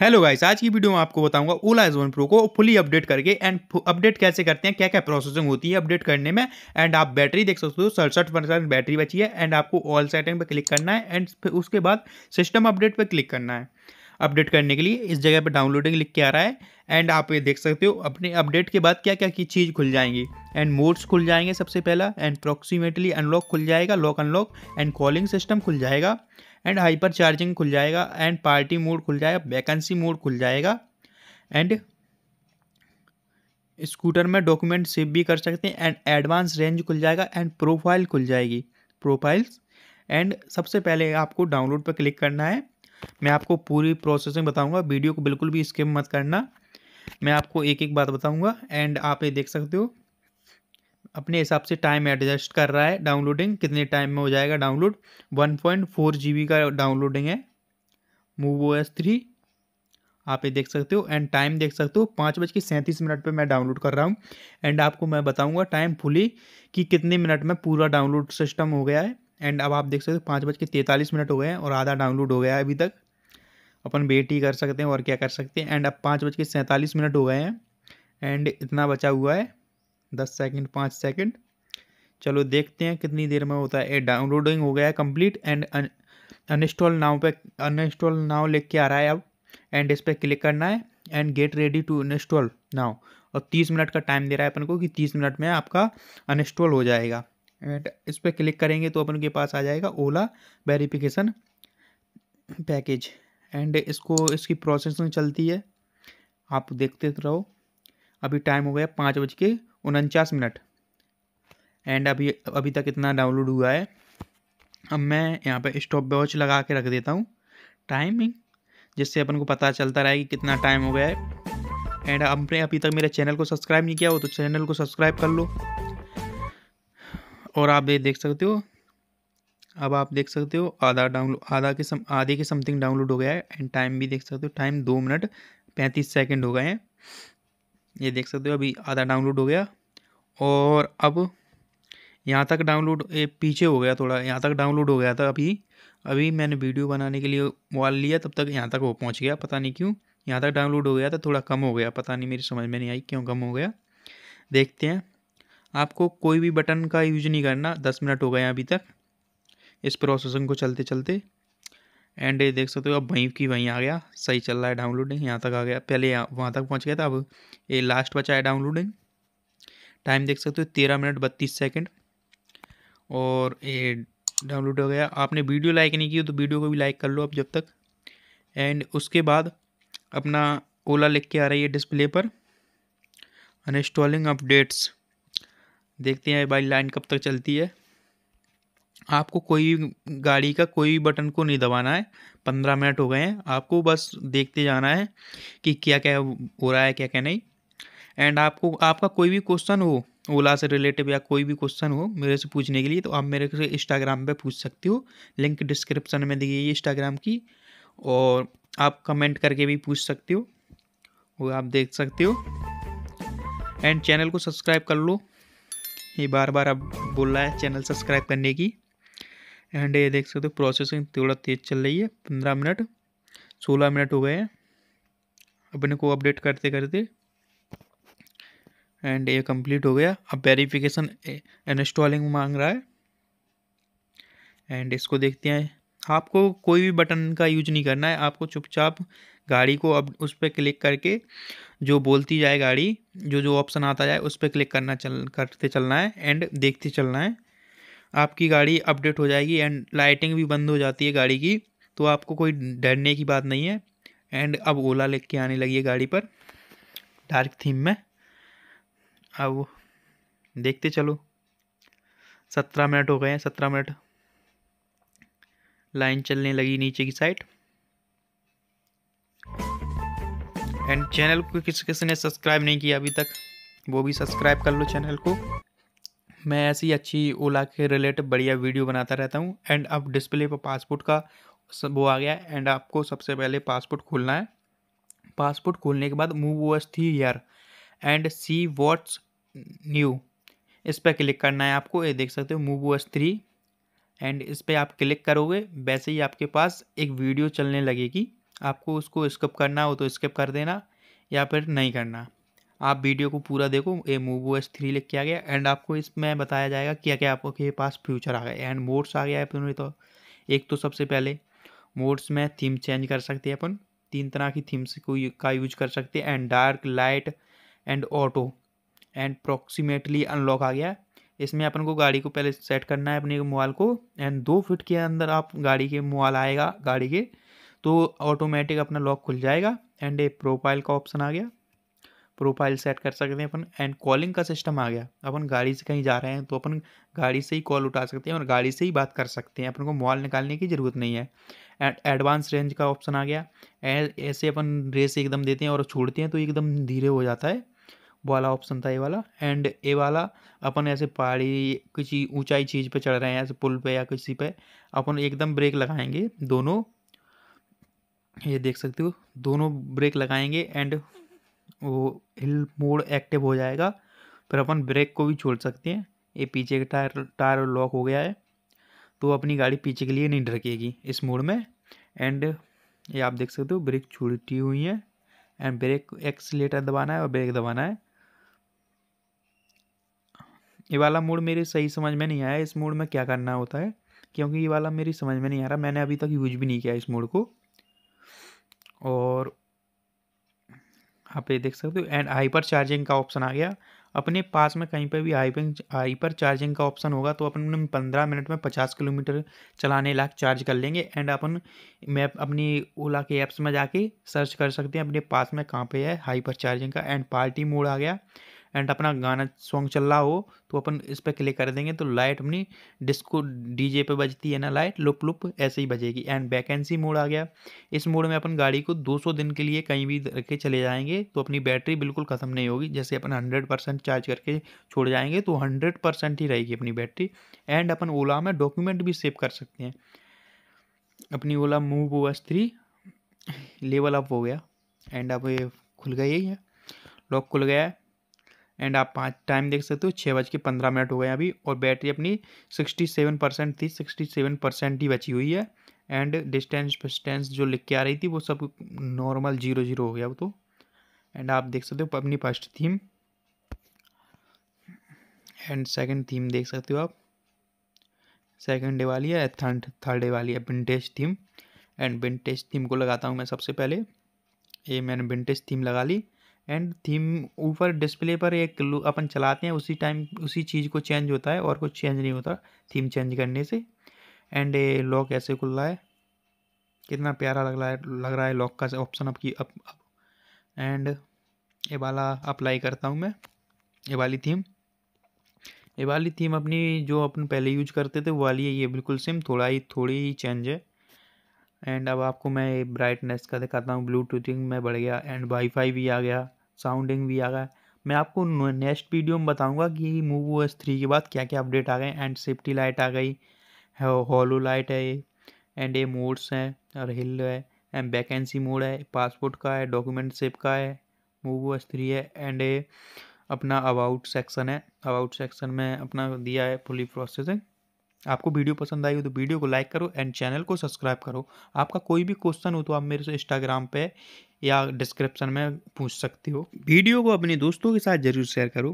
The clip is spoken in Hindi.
हेलो गाइस आज की वीडियो में आपको बताऊंगा ओला एस वन प्रो को फुली अपडेट करके एंड अपडेट कैसे करते हैं क्या क्या प्रोसेसिंग होती है अपडेट करने में एंड आप बैटरी देख सकते हो सड़सठ परसेंट बैटरी बची है एंड आपको ऑल सेटिंग पर क्लिक करना है एंड फिर उसके बाद सिस्टम अपडेट पर क्लिक करना है अपडेट करने के लिए इस जगह पर डाउनलोडिंग लिख के आ रहा है एंड आप ये देख सकते हो अपने अपडेट के बाद क्या क्या की चीज़ खुल जाएंगी एंड मोड्स खुल जाएंगे सबसे पहला एंड अप्रॉक्सीमेटली अनलॉक खुल जाएगा lock unlock and calling system खुल जाएगा एंड हाइपर चार्जिंग खुल जाएगा एंड पार्टी मोड खुल जाएगा वैकेंसी मोड खुल जाएगा एंड स्कूटर में डॉक्यूमेंट सेव भी कर सकते हैं एंड एडवांस रेंज खुल जाएगा एंड प्रोफाइल खुल जाएगी प्रोफाइल्स एंड सबसे पहले आपको डाउनलोड पर क्लिक करना है मैं आपको पूरी प्रोसेसिंग बताऊंगा वीडियो को बिल्कुल भी स्किप मत करना मैं आपको एक एक बात बताऊंगा एंड आप ये देख सकते हो अपने हिसाब से टाइम एडजस्ट कर रहा है डाउनलोडिंग कितने टाइम में हो जाएगा download one point four G B का डाउनलोडिंग है मूव ओ एस थ्री आप ये देख सकते हो एंड टाइम देख सकते हो पाँच बज के सैंतीस मिनट पर मैं डाउनलोड कर रहा हूँ एंड आपको मैं बताऊँगा टाइम फुली कि कितने मिनट में पूरा डाउनलोड सिस्टम हो गया है एंड अब आप देख सकते हो पाँच बज के तैंतालीस मिनट हो गए हैं और आधा डाउनलोड हो गया है अभी तक अपन वेट ही कर सकते हैं और क्या कर सकते हैं एंड अब पाँच बज के सैंतालीस मिनट हो गए हैं एंड इतना बचा हुआ है दस सेकंड पाँच सेकंड चलो देखते हैं कितनी देर में होता है डाउनलोडिंग हो गया है कम्प्लीट एंड अनइंस्टॉल नाव पे अनइंस्टॉल नाव लिख के आ रहा है अब एंड इस पर क्लिक करना है and get ready to install now और तीस मिनट का टाइम दे रहा है अपन को कि तीस मिनट में आपका अनइंस्टॉल हो जाएगा एंड इस पर क्लिक करेंगे तो अपन के पास आ जाएगा ओला वेरीफिकेशन पैकेज एंड इसको इसकी प्रोसेसिंग चलती है आप देखते रहो अभी टाइम हो गया पाँच बज के उनचास मिनट एंड अभी अभी तक इतना डाउनलोड हुआ है अब मैं यहाँ पे स्टॉप वॉच लगा के रख देता हूँ टाइमिंग जिससे अपन को पता चलता रहे कि कितना टाइम हो गया है एंड आपने अभी तक मेरे चैनल को सब्सक्राइब नहीं किया हो तो चैनल को सब्सक्राइब कर लो और आप ये देख सकते हो अब आप देख सकते हो आधा डाउनलोड आधा के सम आधे के समथिंग डाउनलोड हो गया है एंड टाइम भी देख सकते हो टाइम दो मिनट पैंतीस सेकेंड हो गए हैं ये देख सकते हो अभी आधा डाउनलोड हो गया और अब यहाँ तक डाउनलोड पीछे हो गया थोड़ा यहाँ तक डाउनलोड हो गया था अभी अभी मैंने वीडियो बनाने के लिए वाल लिया तब तक यहाँ तक वो पहुँच गया पता नहीं क्यों यहाँ तक डाउनलोड हो गया था थोड़ा कम हो गया पता नहीं मेरी समझ में नहीं आई क्यों कम हो गया देखते हैं आपको कोई भी बटन का यूज नहीं करना दस मिनट हो गए अभी तक इस प्रोसेसिंग को चलते चलते एंड देख सकते हो अब वहीं की वहीं आ गया सही चल रहा है डाउनलोडिंग यहाँ तक आ गया पहले यहाँ वहाँ तक पहुँच गया था अब ये लास्ट बचा है डाउनलोडिंग टाइम देख सकते हो तेरह मिनट बत्तीस सेकेंड और ये डाउनलोड हो गया आपने वीडियो लाइक नहीं की तो वीडियो को भी लाइक कर लो अब जब तक एंड उसके बाद अपना ओला लिख के आ रही है डिस्प्ले पर अनइंस्टॉलिंग अपडेट्स देखते हैं बाई लाइन कब तक चलती है आपको कोई गाड़ी का कोई बटन को नहीं दबाना है पंद्रह मिनट हो गए हैं आपको बस देखते जाना है कि क्या क्या हो रहा है क्या क्या नहीं एंड आपको आपका कोई भी क्वेश्चन हो ओला से रिलेटिव या कोई भी क्वेश्चन हो मेरे से पूछने के लिए तो आप मेरे से इंस्टाग्राम पे पूछ सकते हो लिंक डिस्क्रिप्शन में दी गई है इंस्टाग्राम की और आप कमेंट करके भी पूछ सकते हो वो आप देख सकते हो एंड चैनल को सब्सक्राइब कर लो ये बार बार अब बोल रहा है चैनल सब्सक्राइब करने की एंड ये देख सकते हो प्रोसेसिंग थोड़ा तेज़ चल रही है पंद्रह मिनट सोलह मिनट हो गए हैं अपने को अपडेट करते करते एंड ये कंप्लीट हो गया अब वेरिफिकेशन इंस्टॉलिंग मांग रहा है एंड इसको देखते हैं आपको कोई भी बटन का यूज नहीं करना है आपको चुपचाप गाड़ी को अब उस पर क्लिक करके जो बोलती जाए गाड़ी जो जो ऑप्शन आता जाए उस पर क्लिक करना चल करते चलना है एंड देखते चलना है आपकी गाड़ी अपडेट हो जाएगी एंड लाइटिंग भी बंद हो जाती है गाड़ी की तो आपको कोई डरने की बात नहीं है एंड अब ओला लिख के आने लगी है गाड़ी पर डार्क थीम में अब देखते चलो सत्रह मिनट हो गए हैं सत्रह मिनट लाइन चलने लगी नीचे की साइड एंड चैनल को किसी किसी ने सब्सक्राइब नहीं किया अभी तक वो भी सब्सक्राइब कर लो चैनल को मैं ऐसी अच्छी ओला के रिलेटेड बढ़िया वीडियो बनाता रहता हूँ एंड अब डिस्प्ले पर पासपोर्ट का सब वो आ गया एंड आपको सबसे पहले पासपोर्ट खोलना है पासपोर्ट खोलने के बाद move OS three year and see what's new इस पर क्लिक करना है आपको ये देख सकते हो मूव ओएस थ्री एंड इस पर आप क्लिक करोगे वैसे ही आपके पास एक वीडियो चलने लगेगी आपको उसको स्किप करना हो तो स्किप कर देना या फिर नहीं करना आप वीडियो को पूरा देखो ए मूव एस थ्री लिख के आ गया एंड आपको इसमें बताया जाएगा क्या क्या आपके पास फ्यूचर आ गया एंड मोड्स आ गया है तो एक तो सबसे पहले मोड्स में थीम चेंज कर सकते हैं अपन तीन तरह की थीम्स को का यूज कर सकते हैं and dark light and auto and approximately unlock आ गया इसमें अपन को गाड़ी को पहले सेट करना है अपने मोबाइल को एंड दो फिट के अंदर आप गाड़ी के मोबाइल आएगा गाड़ी के तो ऑटोमेटिक अपना लॉक खुल जाएगा एंड ए प्रोफाइल का ऑप्शन आ गया प्रोफाइल सेट कर सकते हैं अपन एंड कॉलिंग का सिस्टम आ गया अपन गाड़ी से कहीं जा रहे हैं तो अपन गाड़ी से ही कॉल उठा सकते हैं और गाड़ी से ही बात कर सकते हैं अपन को मॉल निकालने की ज़रूरत नहीं है एंड एडवांस रेंज का ऑप्शन आ गया ऐसे अपन रेस एकदम देते हैं और छोड़ते हैं तो एकदम धीरे हो जाता है वाला ऑप्शन था ये वाला एंड ए वाला अपन ऐसे पहाड़ी किसी ऊंचाई चीज़ पे चढ़ रहे हैं ऐसे पुल पे या किसी पे अपन एकदम ब्रेक लगाएंगे दोनों ये देख सकते हो दोनों ब्रेक लगाएंगे एंड वो हिल मोड एक्टिव हो जाएगा फिर अपन ब्रेक को भी छोड़ सकते हैं ये पीछे का टायर टायर लॉक हो गया है तो अपनी गाड़ी पीछे के लिए नहीं ढकेगी इस मोड में एंड ये आप देख सकते हो ब्रेक छुटी हुई है एंड ब्रेक एक्सलेटर दबाना है और ब्रेक दबाना है ये वाला मोड मेरे सही समझ में नहीं आया इस मोड में क्या करना होता है क्योंकि ये वाला मेरी समझ में नहीं आ रहा मैंने अभी तक यूज भी नहीं किया इस मोड को और आप ये देख सकते हो एंड हाइपर चार्जिंग का ऑप्शन आ गया अपने पास में कहीं पर भी हाइपिंग हाइपर चार्जिंग का ऑप्शन होगा तो अपन पंद्रह मिनट में पचास किलोमीटर चलाने लायक चार्ज कर लेंगे एंड अपन मैप अपनी ओला के ऐप्स में जाके सर्च कर सकते हैं अपने पास में कहाँ पे है हाइपर चार्जिंग का एंड पार्टी मोड आ गया एंड अपना गाना सॉन्ग चल रहा हो तो अपन इस पर क्लिक कर देंगे तो लाइट अपनी डिस्को डीजे पे बजती है ना लाइट लुप लुप ऐसे ही बजेगी एंड वैकेंसी मोड आ गया इस मोड में अपन गाड़ी को 200 दिन के लिए कहीं भी रखे चले जाएंगे तो अपनी बैटरी बिल्कुल ख़त्म नहीं होगी जैसे अपन हंड्रेड परसेंट चार्ज करके छोड़ जाएंगे तो हंड्रेड परसेंट ही रहेगी अपनी बैटरी एंड अपन ओला में डॉक्यूमेंट भी सेव कर सकते हैं अपनी Ola move over three level up हो गया एंड अब खुल ही है लॉक खुल गया है एंड आप पाँच टाइम देख सकते हो छः बज के पंद्रह मिनट हो गए अभी और बैटरी अपनी सिक्सटी सेवन परसेंट थी सिक्सटी सेवन परसेंट ही बची हुई है एंड डिस्टेंस डिस्टेंस जो लिख के आ रही थी वो सब नॉर्मल जीरो जीरो हो गया वो तो एंड आप देख सकते हो अपनी first theme and second theme देख सकते हो आप सेकंड डे वाली है थर्ड थर्ड डे वाली है vintage theme and vintage theme को लगाता हूँ मैं सबसे पहले ये मैंने विंटेज थीम लगा ली एंड थीम ऊपर डिस्प्ले पर एक अपन चलाते हैं उसी टाइम उसी चीज़ को चेंज होता है और कुछ चेंज नहीं होता थीम चेंज करने से एंड ये लॉक ऐसे खुल रहा है कितना प्यारा लग रहा है लग रहा है लॉक का ऑप्शन अब की अब एंड ये वाला अप्लाई करता हूँ मैं ये वाली थीम ये वाली थीम अपनी जो अपन पहले यूज करते थे वो वाली है ये बिल्कुल सेम थोड़ा ही थोड़ी ही चेंज है एंड अब आपको मैं ब्राइटनेस का दिखाता हूँ ब्लूटूथिंग में बढ़ गया एंड वाईफाई भी आ गया साउंडिंग भी आ गया मैं आपको नेक्स्ट वीडियो में बताऊंगा कि मूव ओ एस थ्री के बाद क्या क्या अपडेट आ गए एंड सेफ्टी लाइट आ गई हॉलो लाइट है एंड ए मोड्स हैं और हिल है एंड वैकेंसी मोड है पासपोर्ट का है डॉक्यूमेंट सेप का है मूव ओ एस थ्री है एंड ए अपना अबाउट सेक्शन है अबाउट सेक्शन में अपना दिया है फुली प्रोसेसिंग आपको वीडियो पसंद आई हो तो वीडियो को लाइक करो एंड चैनल को सब्सक्राइब करो आपका कोई भी क्वेश्चन हो तो आप मेरे से इंस्टाग्राम पे या डिस्क्रिप्शन में पूछ सकते हो वीडियो को अपने दोस्तों के साथ जरूर शेयर करो